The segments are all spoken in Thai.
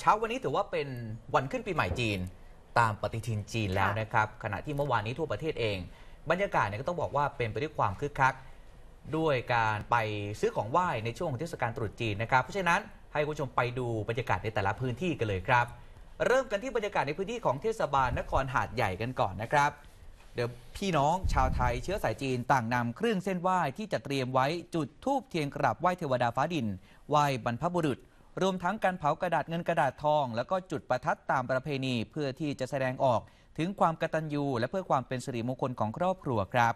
เช้าวันนี้ถือว่าเป็นวันขึ้นปีใหม่จีนตามปฏิทินจีนแล้วนะครับขณะที่เมื่อวานนี้ทั่วประเทศเอง บรรยากาศเนี่ยก็ต้องบอกว่าเป็นไปด้วยความคึกคักด้วยการไปซื้อของไหว้ในช่วงเทศกาลตรุษจีนนะครับเพราะฉะนั้นให้คุณผู้ชมไปดูบรรยากาศในแต่ละพื้นที่กันเลยครับ เริ่มกันที่บรรยากาศในพื้นที่ของเทศบาลนครหาดใหญ่กันก่อนนะครับ เดี๋ยวพี่น้องชาวไทยเชื้อสายจีนต่างนำเครื่องเส้นไหว้ที่จะเตรียมไว้จุดทูบเทียนกราบไหว้เทวดาฟ้าดินไหว้บรรพบุรุษรวมทั้งการเผากระดาษเงินกระดาษทองแล้วก็จุดประทัดตามประเพณีเพื่อที่จะแสดงออกถึงความกตัญญูและเพื่อความเป็นสิริมงคลของครอบครัวครับ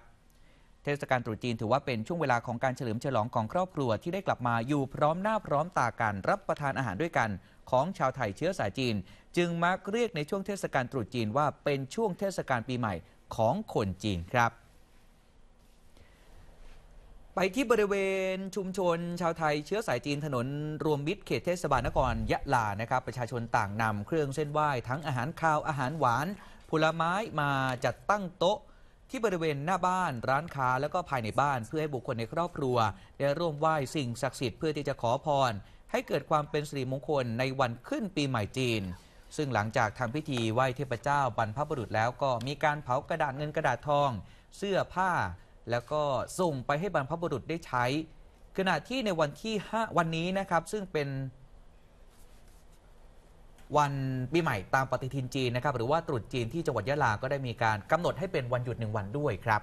เทศกาลตรุษจีนถือว่าเป็นช่วงเวลาของการเฉลิมฉลองของครอบครัวที่ได้กลับมาอยู่พร้อมหน้าพร้อมตากัน รับประทานอาหารด้วยกัน ของชาวไทยเชื้อสายจีน จึงมักเรียกในช่วงเทศกาลตรุษจีนว่าเป็นช่วงเทศกาลปีใหม่ ของคนจีนครับไปที่บริเวณชุมชนชาวไทยเชื้อสายจีนถนนรวมมิตรเขตเทศบาลนครยะลา นะครับ ประชาชนต่างนำเครื่องเส้นไหว้ทั้งอาหารคาวอาหารหวานผลไม้มาจัดตั้งโต๊ะ ที่บริเวณหน้าบ้านร้านค้า แล้วก็ภายในบ้าน เพื่อให้บุคคลในครอบครัวได้ร่วมไหว้สิ่งศักดิ์สิทธิ์เพื่อที่จะขอพร ให้เกิดความเป็นสิริมงคลในวันขึ้นปีใหม่จีน ซึ่งหลังจากทำพิธีไหว้เทพเจ้าบรรพบุรุษแล้ว ก็มีการเผากระดาษเงินกระดาษทอง เสื้อผ้าแล้วก็ส่งไปให้บรรพบุรุษได้ใช้ ขณะที่ในวันที่ 5 วันนี้นะครับ ซึ่งเป็นวันปีใหม่ตามปฏิทินจีนนะครับ หรือว่าตรุษจีนที่จังหวัดยะลาก็ได้มีการกำหนดให้เป็นวันหยุดหนึ่งวันด้วยครับ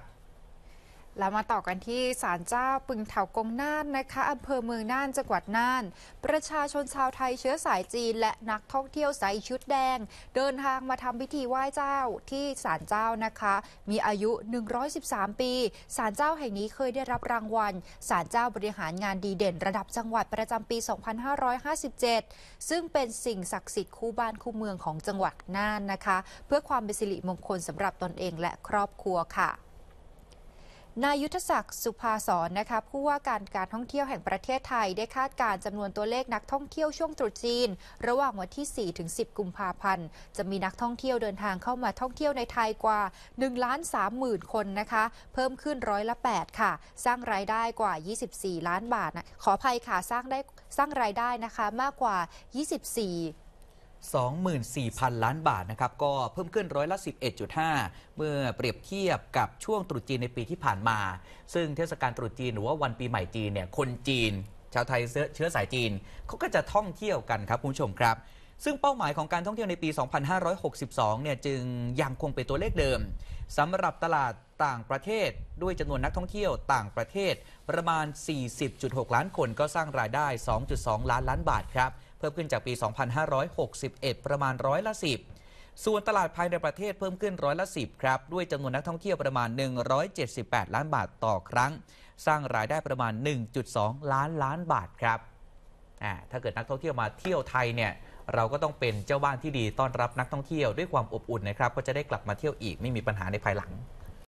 แล้วมาต่อกันที่ศาลเจ้าปึงเถากงน่านนะคะอำเภอเมืองน่านจังหวัดน่าน ประชาชนชาวไทยเชื้อสายจีนและนักท่องเที่ยวใส่ชุดแดง เดินทางมาทำพิธีไหว้เจ้าที่ศาลเจ้านะคะ มีอายุ 113 ปี ศาลเจ้าแห่งนี้เคยได้รับรางวัล ศาลเจ้าบริหารงานดีเด่นระดับจังหวัดประจำปี 2557 ซึ่งเป็นสิ่งศักดิ์สิทธิ์คู่บ้านคู่เมืองของจังหวัดน่านนะคะ เพื่อความเป็นสิริมงคลสำหรับตนเองและครอบครัวค่ะนายยุทธศักดิ์สุภาสอน นะคะผู้ว่าการการท่องเที่ยวแห่งประเทศไทยได้คาดการจำนวนตัวเลขนักท่องเที่ยวช่วงตรุษจีน ระหว่างวันที่4ถึง10 กุมภาพันธ์ จะมีนักท่องเที่ยวเดินทางเข้ามาท่องเที่ยวในไทยกว่า1ล้าน3หมื่นคนนะคะ เพิ่มขึ้นร้อยละ 8 ค่ะ สร้างรายได้กว่า 24 ล้านบาท นะ ขออภัยค่ะสร้างได้สร้างรายได้นะคะมากกว่า 24 24,000 ล้านบาทนะครับก็เพิ่มขึ้นร้อยละ11.5 เมื่อเปรียบเทียบกับช่วงตรุษจีนในปีที่ผ่านมา ซึ่งเทศกาลตรุษจีนหรือว่าวันปีใหม่จีนเนี่ยคนจีน ชาวไทยเชื้อสายจีน เขาก็จะท่องเที่ยวกันครับคุณผู้ชมครับ ซึ่งเป้าหมายของการท่องเที่ยวในปี 2562เนี่ยจึงยังคงเป็นตัวเลขเดิมสำหรับตลาดต่างประเทศด้วยจำนวนนักท่องเที่ยวต่างประเทศ ประมาณ 40.6 ล้านคนก็สร้างรายได้ 2.2 ล้านล้านบาทครับพิ่มขึ้นจากปี 2561 ประมาณร้อยละ 10 ส่วนตลาดภายในประเทศเพิ่มขึ้นร้อยละ10ครับ ด้วยจำนวนนักท่องเที่ยวประมาณ 178 ล้านบาทต่อครั้ง สร้างรายได้ประมาณ 1.2 ล้านล้านบาทครับถ้าเกิดนักท่องเที่ยวมาเที่ยวไทยเนี่ย เราก็ต้องเป็นเจ้าบ้านที่ดีต้อนรับนักท่องเที่ยวด้วยความอบอุ่นนะครับ ก็จะได้กลับมาเที่ยวอีกไม่มีปัญหาในภายหลัง